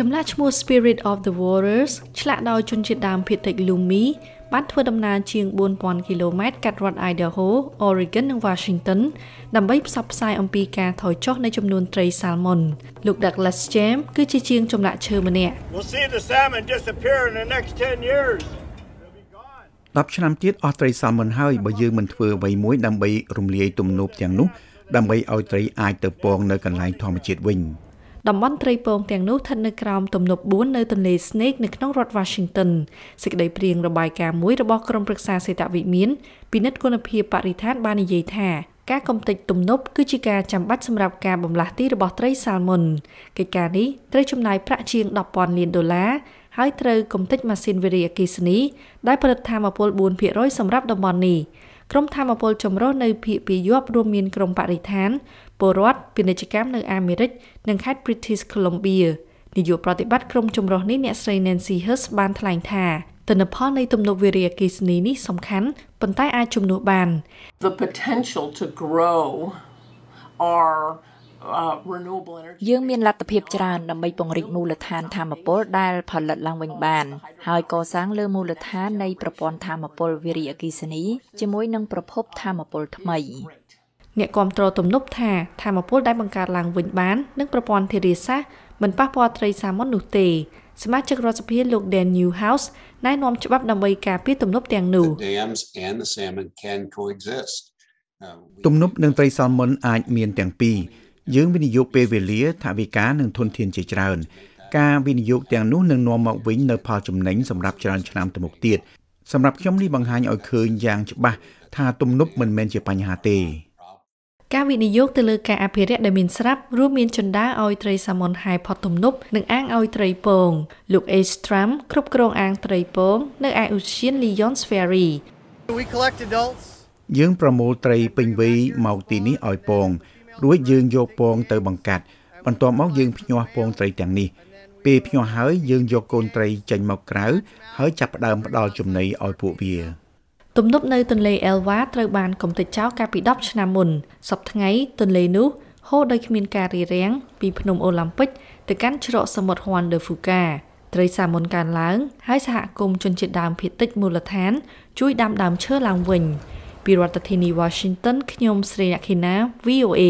ចម្លាក់ឈ្មោះ Spirit of the Warriors ឆ្លាក់ដោយជនជាតិដើមភាគតិច Lumi បានធ្វើដំណើរជាង4000គីឡូម៉ែត្រកាត់រដ្ឋ Idaho, Oregon និង Washington ដើម្បីផ្សព្វផ្សាយអំពីការថយចុះនៃចំនួនត្រីសាល់មុនលោក Douglas James គឺជាជាងចម្លាក់ឈើម្នាក់ We'll see the salmon disappear in the next 10 years 10ឆ្នាំទៀតអស់ត្រីសាល់មុនហើយបើយើងមិនធ្វើអ្វីមួយដើម្បីរំលាយទំនប់ទាំងនោះដើម្បីឲ្យត្រីអាចទៅពងនៅកន្លែងធម្មជាតិវិញតំបន់ត្រីពងទាំងនោះស្ថិតនៅក្រោមទំនប់4នៅទន្លេ Snake នៅក្នុងរដ្ឋ Washington សេចក្តីព្រាងរបាយការណ៍មួយរបស់ក្រុមប្រឹក្សាសេដ្ឋវិមានពិនិត្យគុណភាពបរិស្ថានបាននិយាយថាការកំទេចទំនប់គឺជាការចាំបាច់សម្រាប់ការបំលាស់ទីរបស់ត្រីសាល់មុនកិច្ចការនេះត្រូវចំណាយប្រាក់ជាង10,000លានដុល្លារហើយត្រូវកំទេចម៉ាស៊ីនវារីអគ្គិសនី ដែលផលិតថាមពល4%សម្រាប់តំបន់នេះក្រុមធម្មពលចម្រុះនៅភៀកពីយប់រួមមានក្រុមបរិស្ថានពលរដ្ឋពាណិជ្ជកម្មនៅអាមេរិកនិងខេត្ត British Columbia នាយកប្រតិបត្តិក្រុមចម្រុះនេះអ្នកស្រី Nancy Hirst បានថ្លែងថាទិន្នផលនៃ ទំនប់វារីអគ្គិសនីនេះសំខាន់ប៉ុន្តែអាចជំនួសបាន The potential to grow are យើងមានលទ្ធភាពច្រើនដើម្បីពង្រីកមូលដ្ឋានធម្មពលដែល ផលិតឡើងវិញបាន ហើយកសាងលើមូលដ្ឋាននៃប្រព័ន្ធធម្មពលវិរិយអគិសនី ជាមួយនឹងប្រភពធម្មពលថ្មី អ្នកគ្រប់គ្រងទំនប់ថាធម្មពលដែលបង្កើតឡើងវិញបាននឹងប្រព័ន្ធធារាសាស្ត្រមិនប៉ះពាល់ត្រីសាមុននោះទេ សមាជិករដ្ឋសភាលោក Dan Newhouse ណែនាំច្បាប់ដើម្បីការពារទំនប់ទាំងនោះទំនប់និងត្រីសាមុនអាចមានទាំងពីរយើងវិនិយោគពេលវេលាថវិកានិងធនធានជាច្រើនការវិនិយោគទាំងនោះនឹងនាំមកវិញនូវផលចំណេញសម្រាប់ច្រើនឆ្នាំទៅមុខទៀតសម្រាប់ខ្ញុំនេះបង្ហាញឲ្យឃើញយ៉ាងច្បាស់ថាទំនប់មិនមែនជាបញ្ហាទេ ការវិនិយោគទៅលើការអភិរក្សដែលមានស្រាប់រួមមានចន្ទាឲ្យត្រីសាម៉ុនហែផុតទំនប់និងអាងឲ្យត្រីពង លោក A Stram គ្រប់គ្រងអាងត្រីពងនៅឯឧទ្យាន Lions Ferry យើងប្រមូលត្រីពេញវ័យមកទីនេះឲ្យពងរួចយើងយកពងទៅបង្កាត់បន្ទាប់មកយើងភ្ញាស់ពងត្រីទាំងនេះពេលភ្ញាស់ហើយយើងយកកូនត្រីចេញមកក្រៅហើយចាប់ផ្ដើមផ្ដល់ចំណីឲ្យពួកវាទំនប់នៅទន្លេអេលវ៉ាត្រូវបានកំទេចចោលកាលពី10ឆ្នាំមុនសប្តាហ៍ទន្លេនោះហូរដោយគ្មានការរារាំងពីភ្នំអូឡ িম্প ពិកទៅកាន់ច្រកសមុទ្រហួនដឺហ្វូកាត្រីសាមុនកើនឡើងហើយសហគមន៍ជនជាតិដើមភាគតិចមូលដ្ឋានជួយដាំដើមឈើឡើងវិញពីរដ្ឋធានី Washington ខ្ញុំស្រីអ្នកខេណា VOA